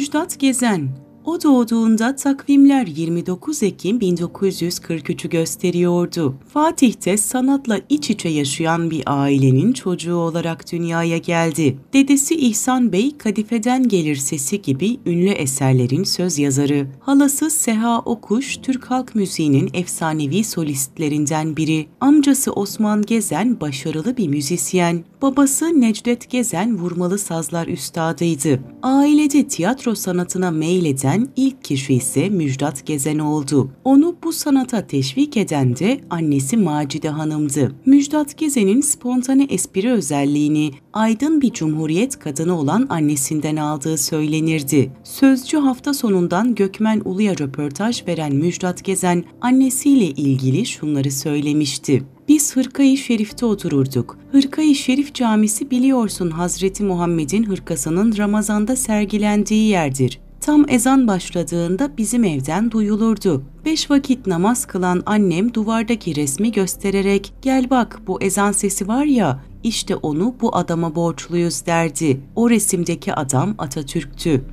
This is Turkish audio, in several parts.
Müjdat Gezen o doğduğunda takvimler 29 Ekim 1943'ü gösteriyordu. Fatih'te sanatla iç içe yaşayan bir ailenin çocuğu olarak dünyaya geldi. Dedesi İhsan Bey Kadife'den gelir sesi gibi ünlü eserlerin söz yazarı. Halası Seha Okuş Türk halk müziğinin efsanevi solistlerinden biri. Amcası Osman Gezen başarılı bir müzisyen. Babası Necdet Gezen vurmalı sazlar üstadıydı. Ailede tiyatro sanatına meyleden eden ilk kişi ise Müjdat Gezen oldu. Onu bu sanata teşvik eden de annesi Macide Hanım'dı. Müjdat Gezen'in spontane espri özelliğini aydın bir cumhuriyet kadını olan annesinden aldığı söylenirdi. Sözcü hafta sonundan Gökmen Ulu'ya röportaj veren Müjdat Gezen annesiyle ilgili şunları söylemişti. Biz Hırkayı Şerif'te otururduk. Hırkayı Şerif Camisi biliyorsun Hazreti Muhammed'in hırkasının Ramazan'da sergilendiği yerdir. Tam ezan başladığında bizim evden duyulurdu. Beş vakit namaz kılan annem duvardaki resmi göstererek gel bak bu ezan sesi var ya işte onu bu adama borçluyuz derdi. O resimdeki adam Atatürk'tü.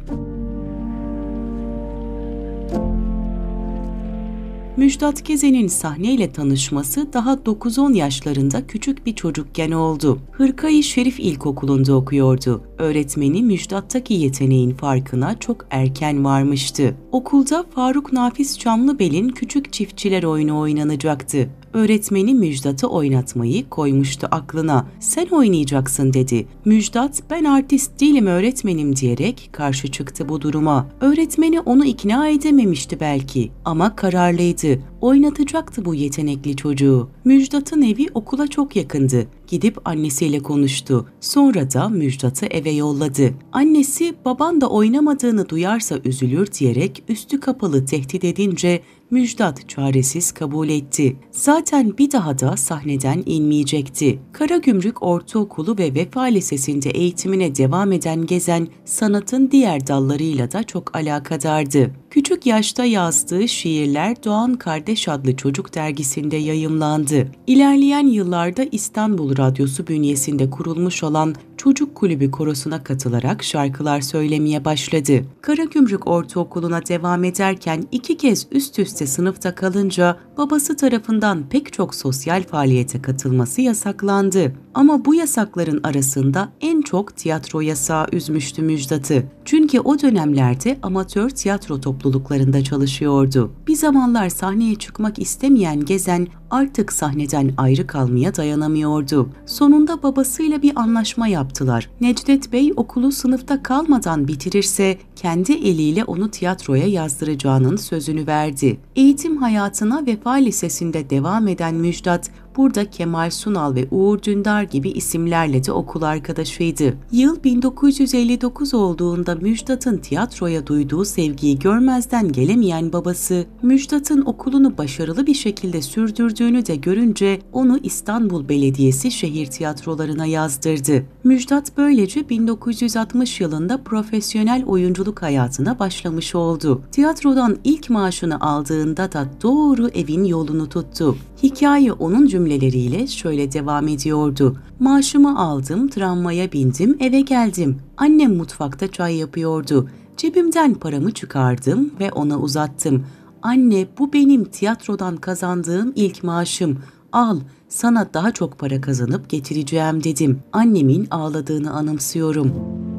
Müjdat Kezen'in sahneyle tanışması daha 9-10 yaşlarında küçük bir çocukken oldu. Hırkayı Şerif İlkokulu'nda okuyordu. Öğretmeni Müjdat'taki yeteneğin farkına çok erken varmıştı. Okulda Faruk Nafiz Çamlıbel'in Küçük Çiftçiler oyunu oynanacaktı. Öğretmeni Müjdat'ı oynatmayı koymuştu aklına. Sen oynayacaksın dedi. Müjdat ben artist değilim öğretmenim diyerek karşı çıktı bu duruma. Öğretmeni onu ikna edememişti belki ama kararlıydı. Oynatacaktı bu yetenekli çocuğu. Müjdat'ın evi okula çok yakındı. Gidip annesiyle konuştu. Sonra da Müjdat'ı eve yolladı. Annesi baban da oynamadığını duyarsa üzülür diyerek üstü kapalı tehdit edince Müjdat çaresiz kabul etti. Zaten bir daha da sahneden inmeyecekti. Karagümrük Ortaokulu ve Vefa Lisesi'nde eğitimine devam eden Gezen sanatın diğer dallarıyla da çok alakadardı. Küçük yaşta yazdığı şiirler Doğan Kardeş adlı çocuk dergisinde yayımlandı. İlerleyen yıllarda İstanbul Radyosu bünyesinde kurulmuş olan Çocuk Kulübü korosuna katılarak şarkılar söylemeye başladı. Karagümrük Ortaokulu'na devam ederken iki kez üst üste sınıfta kalınca babası tarafından pek çok sosyal faaliyete katılması yasaklandı. Ama bu yasakların arasında en çok tiyatro yasağı üzmüştü Müjdat'ı. Çünkü o dönemlerde amatör tiyatro topluluğu topluluklarında çalışıyordu. Bir zamanlar sahneye çıkmak istemeyen Gezen artık sahneden ayrı kalmaya dayanamıyordu. Sonunda babasıyla bir anlaşma yaptılar. Necdet Bey okulu sınıfta kalmadan bitirirse kendi eliyle onu tiyatroya yazdıracağının sözünü verdi. Eğitim hayatına Vefa Lisesi'nde devam eden Müjdat Burada Kemal Sunal ve Uğur Dündar gibi isimlerle de okul arkadaşıydı. Yıl 1959 olduğunda Müjdat'ın tiyatroya duyduğu sevgiyi görmezden gelemeyen babası, Müjdat'ın okulunu başarılı bir şekilde sürdürdüğünü de görünce onu İstanbul Belediyesi şehir tiyatrolarına yazdırdı. Müjdat böylece 1960 yılında profesyonel oyunculuk hayatına başlamış oldu. Tiyatrodan ilk maaşını aldığında da doğru evin yolunu tuttu. Hikaye onun cümlesi cümleleriyle şöyle devam ediyordu. Maaşımı aldım, tramvaya bindim, eve geldim. Annem mutfakta çay yapıyordu. Cebimden paramı çıkardım ve ona uzattım. Anne bu benim tiyatrodan kazandığım ilk maaşım. Al, sana daha çok para kazanıp getireceğim dedim. Annemin ağladığını anımsıyorum.''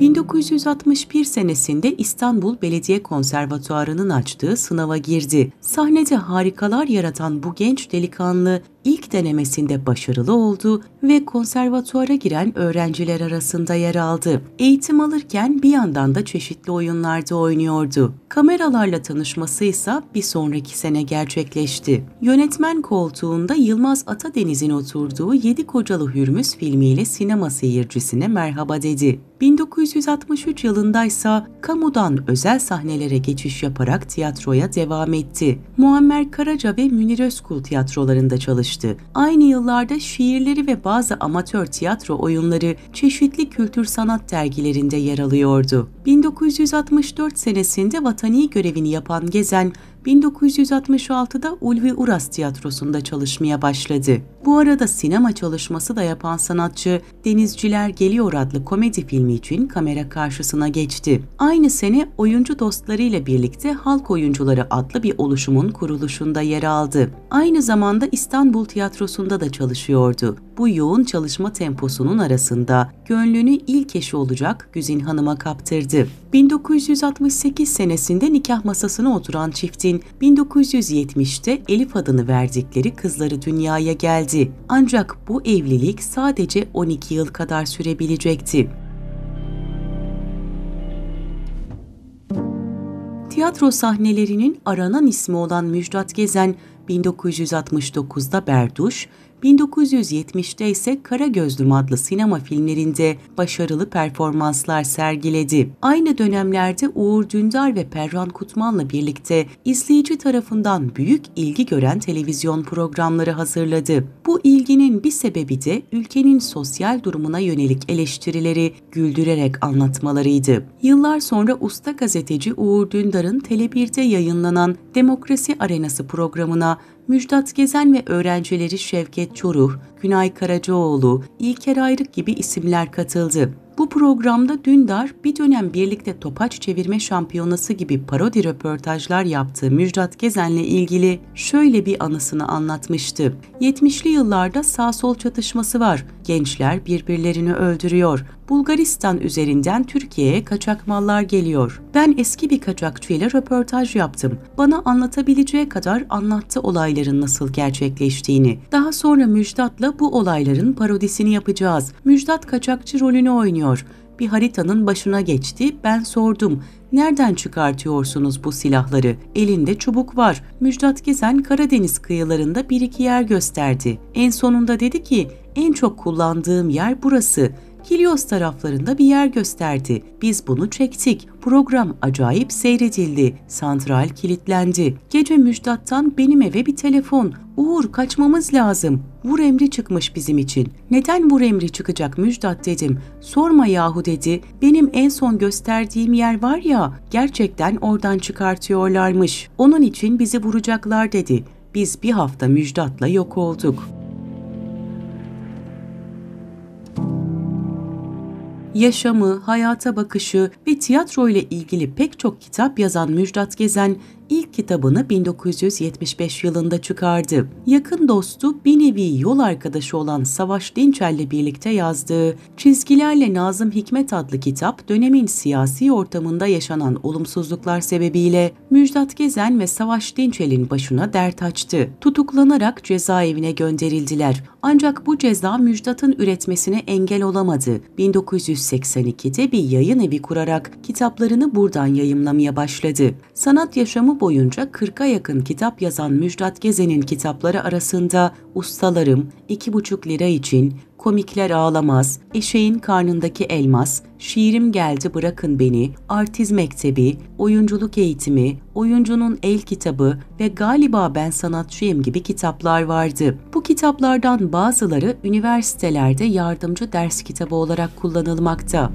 1961 senesinde İstanbul Belediye Konservatuarı'nın açtığı sınava girdi. Sahnede harikalar yaratan bu genç delikanlı ilk denemesinde başarılı oldu ve konservatuara giren öğrenciler arasında yer aldı. Eğitim alırken bir yandan da çeşitli oyunlarda oynuyordu. Kameralarla tanışması ise bir sonraki sene gerçekleşti. Yönetmen koltuğunda Yılmaz Atadeniz'in oturduğu Yedi Kocalı Hürmüz filmiyle sinema seyircisine merhaba dedi. 1963 yılında ise kamudan özel sahnelere geçiş yaparak tiyatroya devam etti. Muammer Karaca ve Münir Özkul tiyatrolarında çalıştı çalıştı. Aynı yıllarda şiirleri ve bazı amatör tiyatro oyunları çeşitli kültür sanat dergilerinde yer alıyordu. 1964 senesinde vatani görevini yapan Gezen, 1966'da Ulvi Uras Tiyatrosu'nda çalışmaya başladı. Bu arada sinema çalışması da yapan sanatçı Denizciler Geliyor adlı komedi filmi için kamera karşısına geçti. Aynı sene oyuncu dostlarıyla birlikte Halk Oyuncuları adlı bir oluşumun kuruluşunda yer aldı. Aynı zamanda İstanbul Tiyatrosu'nda da çalışıyordu. Bu yoğun çalışma temposunun arasında gönlünü ilk eşi olacak Güzin Hanım'a kaptırdı. 1968 senesinde nikah masasına oturan çifti için 1970'te Elif adını verdikleri kızları dünyaya geldi. Ancak bu evlilik sadece 12 yıl kadar sürebilecekti. Tiyatro sahnelerinin aranan ismi olan Müjdat Gezen 1969'da Berduş, 1970'te ise Kara Gözlüm adlı sinema filmlerinde başarılı performanslar sergiledi. Aynı dönemlerde Uğur Dündar ve Perran Kutman'la birlikte izleyici tarafından büyük ilgi gören televizyon programları hazırladı. Bu ilginin bir sebebi de ülkenin sosyal durumuna yönelik eleştirileri güldürerek anlatmalarıydı. Yıllar sonra usta gazeteci Uğur Dündar'ın Tele1'de yayınlanan Demokrasi Arenası programına Müjdat Gezen ve öğrencileri Şevket Çoruh, Günay Karacaoğlu, İlker Ayrık gibi isimler katıldı. Bu programda Dündar bir dönem birlikte topaç çevirme şampiyonası gibi parodi röportajlar yaptığı Müjdat Gezen'le ilgili şöyle bir anısını anlatmıştı. 70'li yıllarda sağ sol çatışması var gençler birbirlerini öldürüyor. Bulgaristan üzerinden Türkiye'ye kaçak mallar geliyor. Ben eski bir kaçakçıyla röportaj yaptım. Bana anlatabileceği kadar anlattı olayların nasıl gerçekleştiğini. Daha sonra Müjdat'la bu olayların parodisini yapacağız. Müjdat kaçakçı rolünü oynuyor. Bir haritanın başına geçti. Ben sordum. Nereden çıkartıyorsunuz bu silahları? Elinde çubuk var. Müjdat Gezen Karadeniz kıyılarında bir iki yer gösterdi. En sonunda dedi ki en çok kullandığım yer burası. Kilios taraflarında bir yer gösterdi. Biz bunu çektik. Program acayip seyredildi. Santral kilitlendi. Gece Müjdat'tan benim eve bir telefon. Uğur kaçmamız lazım. Vur emri çıkmış bizim için. Neden vur emri çıkacak Müjdat dedim. Sorma yahu dedi. Benim en son gösterdiğim yer var ya gerçekten oradan çıkartıyorlarmış. Onun için bizi vuracaklar dedi. Biz bir hafta Müjdat'la yok olduk.'' yaşamı, hayata bakışı ve tiyatro ile ilgili pek çok kitap yazan Müjdat Gezen ilk kitabını 1975 yılında çıkardı. Yakın dostu bir nevi yol arkadaşı olan Savaş Dinçel'le birlikte yazdığı Çizgilerle Nazım Hikmet adlı kitap dönemin siyasi ortamında yaşanan olumsuzluklar sebebiyle Müjdat Gezen ve Savaş Dinçel'in başına dert açtı. Tutuklanarak cezaevine gönderildiler. Ancak bu ceza Müjdat'ın üretmesine engel olamadı. 1982'de bir yayın evi kurarak kitaplarını buradan yayımlamaya başladı. Sanat yaşamı boyunca 40'a yakın kitap yazan Müjdat Gezen'in kitapları arasında Ustalarım, İki Buçuk Lira için, Komikler Ağlamaz, Eşeğin Karnındaki Elmas, Şiirim Geldi Bırakın Beni, Artiz Mektebi, Oyunculuk Eğitimi, Oyuncunun El Kitabı ve Galiba Ben Sanatçıyım gibi kitaplar vardı. Bu kitaplardan bazıları üniversitelerde yardımcı ders kitabı olarak kullanılmakta.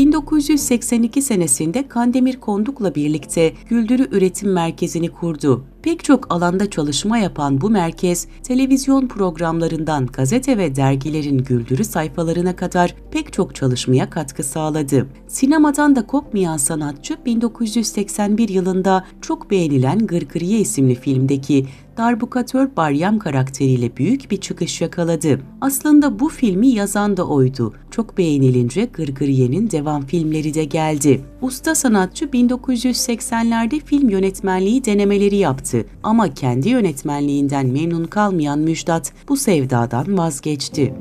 1982 senesinde Kandemir Konduk'la birlikte Güldürü Üretim Merkezi'ni kurdu. Pek çok alanda çalışma yapan bu merkez, televizyon programlarından gazete ve dergilerin güldürü sayfalarına kadar pek çok çalışmaya katkı sağladı. Sinemadan da kopmayan sanatçı 1981 yılında çok beğenilen Gırgırye isimli filmdeki darbukatör Baryam karakteriyle büyük bir çıkış yakaladı. Aslında bu filmi yazan da oydu. Çok beğenilince Gırgırye'nin devam filmleri de geldi. Usta sanatçı 1980'lerde film yönetmenliği denemeleri yaptı olacaktı. Ama kendi yönetmenliğinden memnun kalmayan Müjdat bu sevdadan vazgeçti.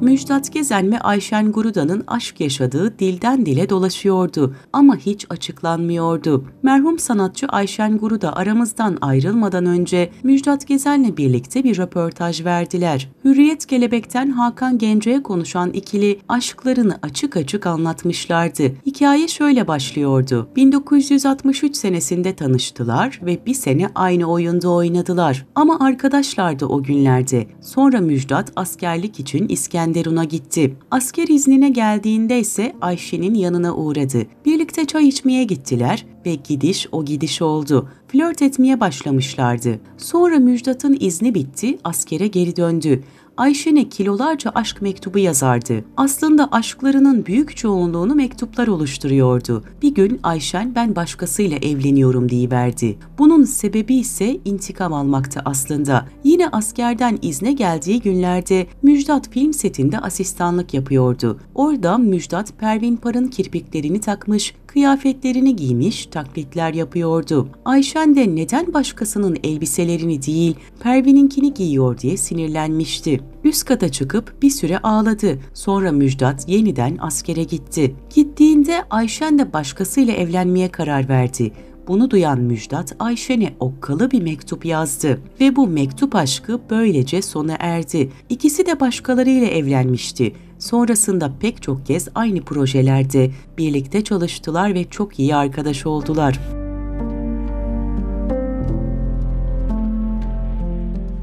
Müjdat Gezen ve Ayşen Guruda'nın aşk yaşadığı dilden dile dolaşıyordu ama hiç açıklanmıyordu. Merhum sanatçı Ayşen Guruda aramızdan ayrılmadan önce Müjdat Gezen'le birlikte bir röportaj verdiler. Hürriyet Kelebek'ten Hakan Gence'ye konuşan ikili aşklarını açık açık anlatmışlardı. Hikaye şöyle başlıyordu. 1963 senesinde tanıştılar ve bir sene aynı oyunda oynadılar. Ama arkadaşlardı o günlerde. Sonra Müjdat askerlik için İskender Trenderun'a gitti. Asker iznine geldiğinde ise Ayşe'nin yanına uğradı. Birlikte çay içmeye gittiler ve gidiş o gidiş oldu. Flört etmeye başlamışlardı. Sonra Müjdat'ın izni bitti, askere geri döndü. Ayşen'e kilolarca aşk mektubu yazardı. Aslında aşklarının büyük çoğunluğunu mektuplar oluşturuyordu. Bir gün Ayşen ben başkasıyla evleniyorum verdi. Bunun sebebi ise intikam almakta aslında. Yine askerden izne geldiği günlerde Müjdat film setinde asistanlık yapıyordu. Orada Müjdat Pervin Par'ın kirpiklerini takmış, kıyafetlerini giymiş taklitler yapıyordu. Ayşen de neden başkasının elbiselerini değil Pervin'inkini giyiyor diye sinirlenmişti. Üst kata çıkıp bir süre ağladı. Sonra Müjdat yeniden askere gitti. Gittiğinde Ayşen de başkasıyla evlenmeye karar verdi. Bunu duyan Müjdat Ayşen'e okkalı bir mektup yazdı ve bu mektup aşkı böylece sona erdi. İkisi de başkalarıyla evlenmişti. Sonrasında pek çok kez aynı projelerde birlikte çalıştılar ve çok iyi arkadaş oldular.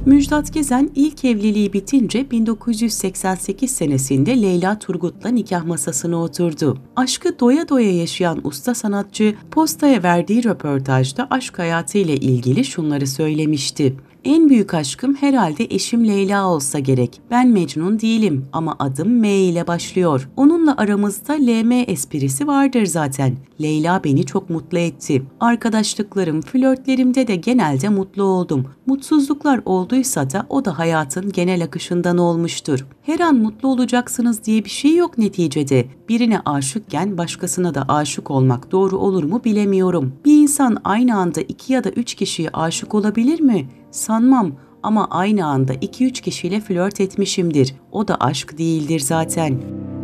Müjdat Gezen ilk evliliği bitince 1988 senesinde Leyla Turgut'la nikah masasına oturdu. Aşkı doya doya yaşayan usta sanatçı Posta'ya verdiği röportajda aşk hayatı ile ilgili şunları söylemişti. En büyük aşkım herhalde eşim Leyla olsa gerek. Ben Mecnun değilim ama adım M ile başlıyor. Onunla aramızda LM esprisi vardır zaten. Leyla beni çok mutlu etti. Arkadaşlıklarım, flörtlerimde de genelde mutlu oldum. Mutsuzluklar olduysa da o da hayatın genel akışından olmuştur. Her an mutlu olacaksınız diye bir şey yok neticede. Birine aşıkken başkasına da aşık olmak doğru olur mu bilemiyorum. Bir insan aynı anda iki ya da üç kişiye aşık olabilir mi? Sanmam ama aynı anda 2-3 kişiyle flört etmişimdir. O da aşk değildir zaten.''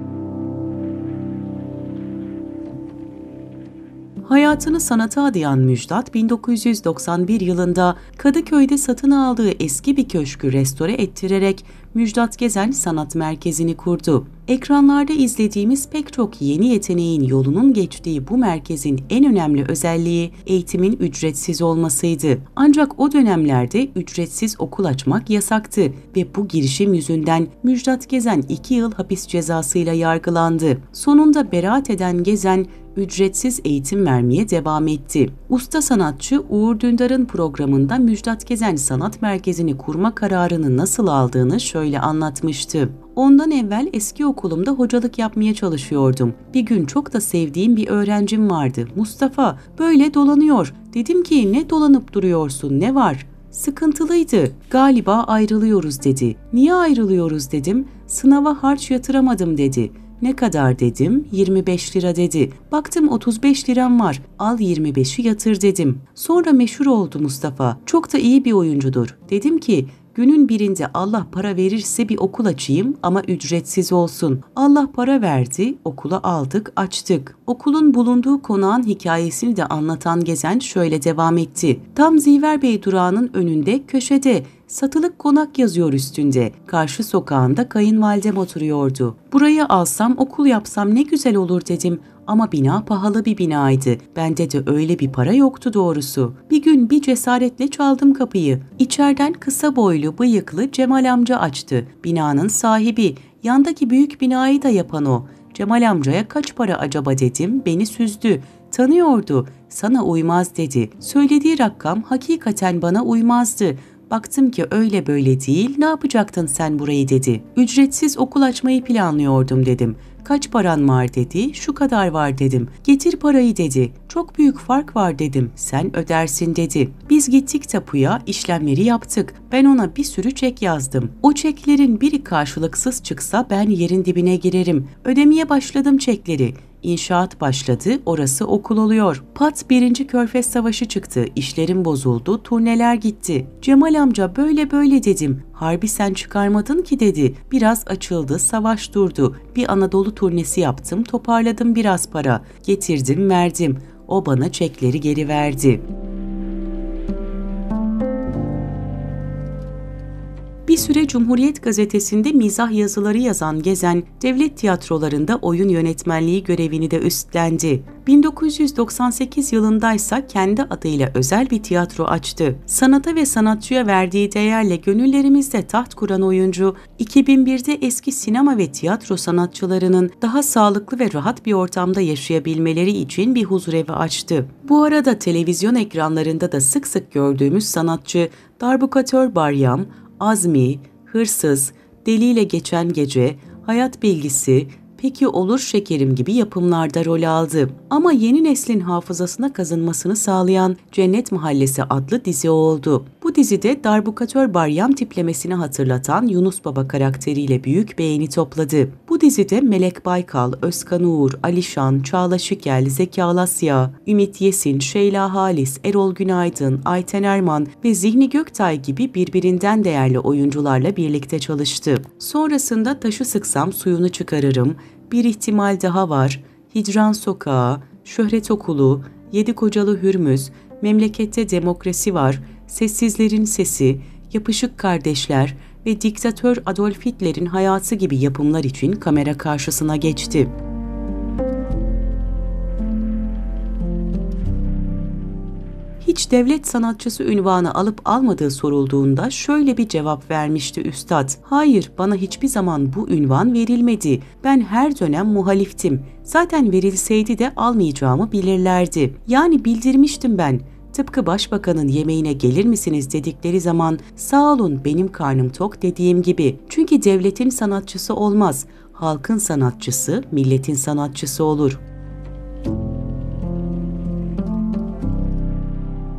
Hayatını sanata adayan Müjdat 1991 yılında Kadıköy'de satın aldığı eski bir köşkü restore ettirerek Müjdat Gezen Sanat Merkezi'ni kurdu. Ekranlarda izlediğimiz pek çok yeni yeteneğin yolunun geçtiği bu merkezin en önemli özelliği eğitimin ücretsiz olmasıydı. Ancak o dönemlerde ücretsiz okul açmak yasaktı ve bu girişim yüzünden Müjdat Gezen 2 yıl hapis cezasıyla yargılandı. Sonunda beraat eden Gezen ücretsiz eğitim vermeye devam etti. Usta sanatçı Uğur Dündar'ın programında Müjdat Gezen Sanat Merkezi'ni kurma kararını nasıl aldığını şöyle anlatmıştı. Ondan evvel eski okulumda hocalık yapmaya çalışıyordum. Bir gün çok da sevdiğim bir öğrencim vardı. Mustafa böyle dolanıyor. Dedim ki ne dolanıp duruyorsun ne var? Sıkıntılıydı. Galiba ayrılıyoruz dedi. Niye ayrılıyoruz dedim. Sınava harç yatıramadım dedi. Ne kadar dedim? 25 lira dedi. Baktım 35 liram var. Al 25'i yatır dedim. Sonra meşhur oldu Mustafa. Çok da iyi bir oyuncudur. Dedim ki Günün birinde Allah para verirse bir okul açayım ama ücretsiz olsun. Allah para verdi, okula aldık, açtık. Okulun bulunduğu konağın hikayesini de anlatan Gezen şöyle devam etti. Tam Ziver Bey durağının önünde köşede Satılık konak yazıyor üstünde. Karşı sokağında kayınvalidem oturuyordu. Burayı alsam okul yapsam ne güzel olur dedim. Ama bina pahalı bir binaydı. Bende de öyle bir para yoktu doğrusu. Bir gün bir cesaretle çaldım kapıyı. İçeriden kısa boylu, bıyıklı Cemal amca açtı. Binanın sahibi, yandaki büyük binayı da yapan o. Cemal amcaya kaç para acaba dedim, beni süzdü. Tanıyordu, sana uymaz dedi. Söylediği rakam hakikaten bana uymazdı baktım ki öyle böyle değil, ne yapacaktın sen burayı dedi. Ücretsiz okul açmayı planlıyordum dedim. Kaç paran var dedi, şu kadar var dedim. Getir parayı dedi. Çok büyük fark var dedim. Sen ödersin dedi. Biz gittik tapuya, işlemleri yaptık. Ben ona bir sürü çek yazdım. O çeklerin biri karşılıksız çıksa ben yerin dibine girerim. Ödemeye başladım çekleri. İnşaat başladı, orası okul oluyor. Pat birinci körfez savaşı çıktı, işlerim bozuldu, turneler gitti. Cemal amca böyle böyle dedim. Harbi sen çıkarmadın ki dedi. Biraz açıldı, savaş durdu. Bir Anadolu turnesi yaptım, toparladım biraz para. Getirdim, verdim. O bana çekleri geri verdi.'' Bir süre Cumhuriyet Gazetesi'nde mizah yazıları yazan Gezen, devlet tiyatrolarında oyun yönetmenliği görevini de üstlendi. 1998 yılındaysa kendi adıyla özel bir tiyatro açtı. Sanata ve sanatçıya verdiği değerle gönüllerimizde taht kuran oyuncu, 2001'de eski sinema ve tiyatro sanatçılarının daha sağlıklı ve rahat bir ortamda yaşayabilmeleri için bir huzurevi açtı. Bu arada televizyon ekranlarında da sık sık gördüğümüz sanatçı, darbukatör Baryam, azmi, hırsız, deliyle geçen gece, hayat bilgisi, peki olur şekerim gibi yapımlarda rol aldı. Ama yeni neslin hafızasına kazınmasını sağlayan Cennet Mahallesi adlı dizi oldu. Bu dizide darbukatör Baryam tiplemesini hatırlatan Yunus Baba karakteriyle büyük beğeni topladı. Bu dizide Melek Baykal, Özkan Uğur, Alişan, Çağla Şikel, Zeki Alasya, Ümit Yesin, Şeyla Halis, Erol Günaydın, Ayten Erman ve Zihni Göktay gibi birbirinden değerli oyuncularla birlikte çalıştı. Sonrasında Taşı Sıksam Suyunu Çıkarırım, Bir ihtimal Daha Var, Hicran Sokağı, Şöhret Okulu, Yedi Kocalı Hürmüz, Memlekette Demokrasi Var, Sessizlerin Sesi, Yapışık Kardeşler ve diktatör Adolf Hitler'in hayatı gibi yapımlar için kamera karşısına geçti. Hiç devlet sanatçısı ünvanı alıp almadığı sorulduğunda şöyle bir cevap vermişti üstad. Hayır, bana hiçbir zaman bu ünvan verilmedi. Ben her dönem muhaliftim. Zaten verilseydi de almayacağımı bilirlerdi. Yani bildirmiştim ben Tıpkı başbakanın yemeğine gelir misiniz dedikleri zaman sağ olun benim karnım tok dediğim gibi. Çünkü devletin sanatçısı olmaz, halkın sanatçısı, milletin sanatçısı olur.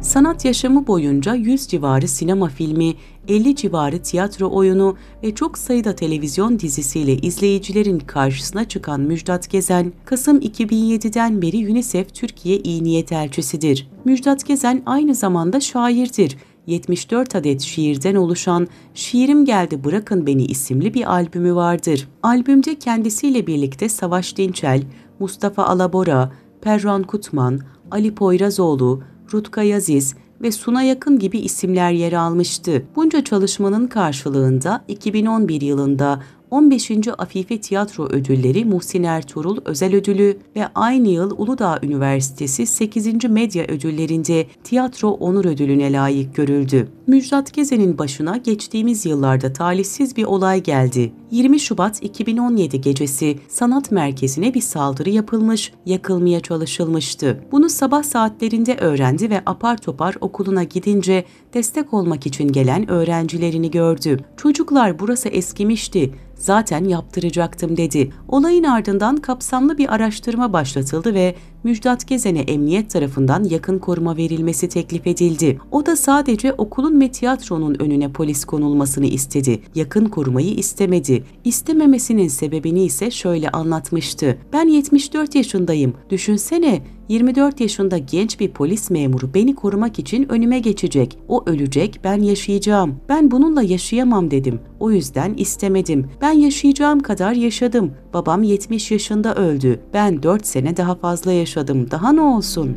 Sanat yaşamı boyunca 100 civarı sinema filmi, 50 civarı tiyatro oyunu ve çok sayıda televizyon dizisiyle izleyicilerin karşısına çıkan Müjdat Gezen, Kasım 2007'den beri UNICEF Türkiye İyi Niyet Elçisidir. Müjdat Gezen aynı zamanda şairdir. 74 adet şiirden oluşan Şiirim Geldi Bırakın Beni isimli bir albümü vardır. Albümde kendisiyle birlikte Savaş Dinçel, Mustafa Alabora, Perran Kutman, Ali Poyrazoğlu, Rutka Yaziz ve Suna Yakın gibi isimler yer almıştı. Bunca çalışmanın karşılığında 2011 yılında 15. Afife Tiyatro Ödülleri Muhsin Ertuğrul Özel Ödülü ve aynı yıl Uludağ Üniversitesi 8. Medya Ödülleri'nde Tiyatro Onur Ödülü'ne layık görüldü. Müjdat Gezen'in başına geçtiğimiz yıllarda talihsiz bir olay geldi. 20 Şubat 2017 gecesi sanat merkezine bir saldırı yapılmış, yakılmaya çalışılmıştı. Bunu sabah saatlerinde öğrendi ve apar topar okuluna gidince destek olmak için gelen öğrencilerini gördü. Çocuklar burası eskimişti, zaten yaptıracaktım dedi. Olayın ardından kapsamlı bir araştırma başlatıldı ve Müjdat Gezen'e emniyet tarafından yakın koruma verilmesi teklif edildi. O da sadece okulun ve tiyatronun önüne polis konulmasını istedi. Yakın korumayı istemedi. İstememesinin sebebini ise şöyle anlatmıştı. Ben 74 yaşındayım. Düşünsene 24 yaşında genç bir polis memuru beni korumak için önüme geçecek. O ölecek, ben yaşayacağım. Ben bununla yaşayamam dedim. O yüzden istemedim. Ben yaşayacağım kadar yaşadım. Babam 70 yaşında öldü. Ben 4 sene daha fazla yaşadım başladım, daha ne olsun?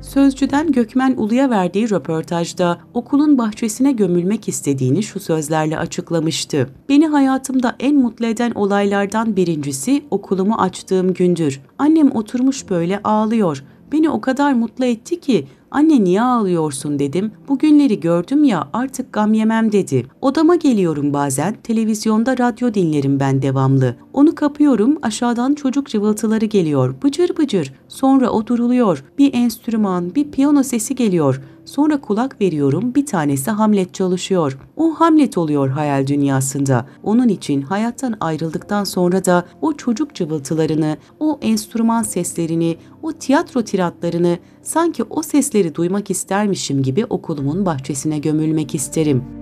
Sözcüden Gökmen Ulu'ya verdiği röportajda okulun bahçesine gömülmek istediğini şu sözlerle açıklamıştı. Beni hayatımda en mutlu eden olaylardan birincisi okulumu açtığım gündür. Annem oturmuş böyle ağlıyor. Beni o kadar mutlu etti ki Anne niye ağlıyorsun dedim. Bugünleri gördüm ya artık gam yemem dedi. Odama geliyorum bazen. Televizyonda radyo dinlerim ben devamlı. Onu kapıyorum aşağıdan çocuk cıvıltıları geliyor. Bıcır bıcır. Sonra o duruluyor. Bir enstrüman, bir piyano sesi geliyor. Sonra kulak veriyorum bir tanesi Hamlet çalışıyor. O Hamlet oluyor hayal dünyasında. Onun için hayattan ayrıldıktan sonra da o çocuk cıvıltılarını, o enstrüman seslerini, o tiyatro tiratlarını sanki o sesleri duymak istermişim gibi okulumun bahçesine gömülmek isterim.''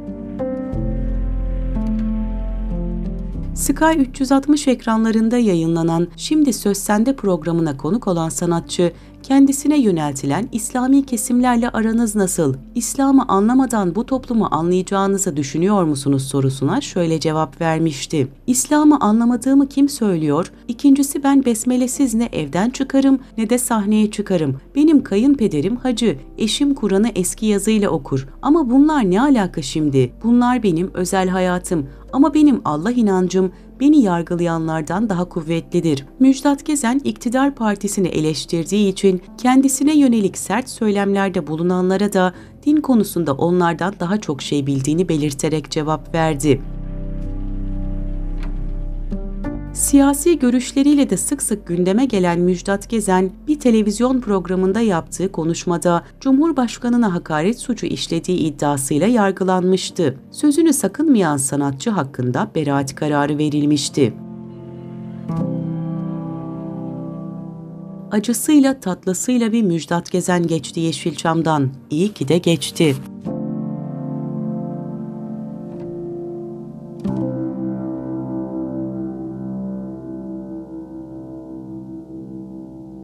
Sky 360 ekranlarında yayınlanan Şimdi Söz Sende programına konuk olan sanatçı, kendisine yöneltilen İslami kesimlerle aranız nasıl, İslam'ı anlamadan bu toplumu anlayacağınızı düşünüyor musunuz sorusuna şöyle cevap vermişti. İslam'ı anlamadığımı kim söylüyor? İkincisi ben besmelesiz ne evden çıkarım ne de sahneye çıkarım. Benim kayınpederim hacı, eşim Kur'an'ı eski yazıyla okur. Ama bunlar ne alaka şimdi? Bunlar benim özel hayatım ama benim Allah inancım beni yargılayanlardan daha kuvvetlidir. Müjdat Gezen iktidar partisini eleştirdiği için kendisine yönelik sert söylemlerde bulunanlara da din konusunda onlardan daha çok şey bildiğini belirterek cevap verdi. Siyasi görüşleriyle de sık sık gündeme gelen Müjdat Gezen bir televizyon programında yaptığı konuşmada Cumhurbaşkanına hakaret suçu işlediği iddiasıyla yargılanmıştı. Sözünü sakınmayan sanatçı hakkında beraat kararı verilmişti. Acısıyla tatlısıyla bir Müjdat Gezen geçti Yeşilçam'dan. İyi ki de geçti.